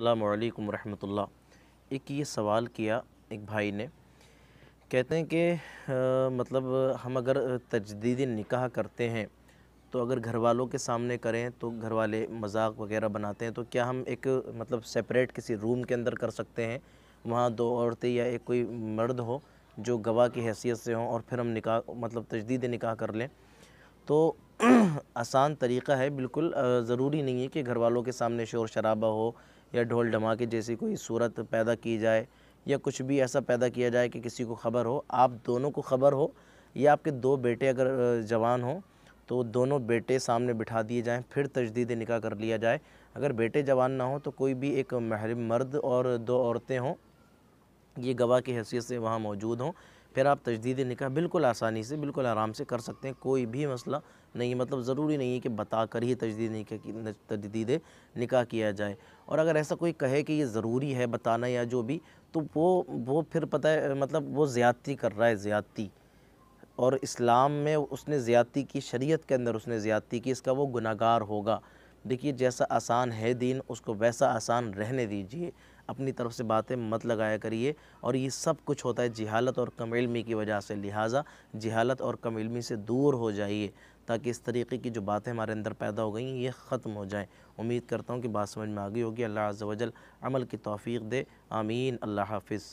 السلام علیکم ورحمۃ اللہ ایک یہ سوال کیا ایک بھائی نے کہتے ہیں کہ مطلب ہم اگر تجدید نکاح کرتے ہیں تو اگر گھر والوں کے سامنے کریں تو گھر والے مذاق وغیرہ بناتے ہیں تو کیا ہم ایک مطلب سیپریٹ کسی روم کے اندر کر سکتے ہیں وہاں دو عورتیں یا ایک کوئی مرد ہو جو گواہ کی حیثیت سے ہوں اور پھر ہم نکاح مطلب تجدید نکاح کر لیں تو آسان طریقہ ہے بالکل ضروری نہیں ہے کہ گھر والوں کے سامنے شور شرابہ ہو یا ڈھول ڈھماکے جیسی کوئی صورت پیدا کی جائے یا کچھ بھی ایسا پیدا کیا جائے کہ کسی کو خبر ہو آپ دونوں کو خبر ہو یا آپ کے دو بیٹے اگر جوان ہوں تو دونوں بیٹے سامنے بٹھا دیے جائیں پھر تجدید نکاح کر لیا جائے اگر بیٹے جوان نہ ہوں تو کوئی بھی ایک محرم مرد اور دو عورتیں ہوں یہ گواہ کی حیثیت سے وہاں موجود ہوں پھر آپ تجدید نکاح بالکل آسانی سے بالکل آرام سے کر سکتے ہیں کوئی بھی مسئلہ نہیں مطلب ضروری نہیں ہے کہ بتا کر ہی تجدید تجدید نکاح کیا جائے اور اگر ایسا کوئی کہے کہ یہ ضروری ہے بتانا یا جو بھی تو وہ وہ پھر پتہ ہے مطلب وہ زیادتی کر رہا ہے زیادتی اور اسلام میں اس نے زیادتی کی شریعت کے اندر اس نے زیادتی کی اس کا وہ گناہگار ہوگا دیکھیے جیسا آسان ہے دین اس کو ویسا آسان رہنے دیجئے اپنی طرف سے باتیں مت لگایا کریے اور یہ سب کچھ ہوتا ہے جہالت اور کم علمی کی وجہ سے لہٰذا جہالت اور کم علمی سے دور ہو جائیے تاکہ اس طریقے کی جو باتیں ہمارے اندر پیدا ہو گئیں یہ ختم ہو جائیں امید کرتا ہوں کہ بات سمجھ میں آگئی ہوگی اللہ عز و جل عمل کی توفیق دے آمین اللہ حافظ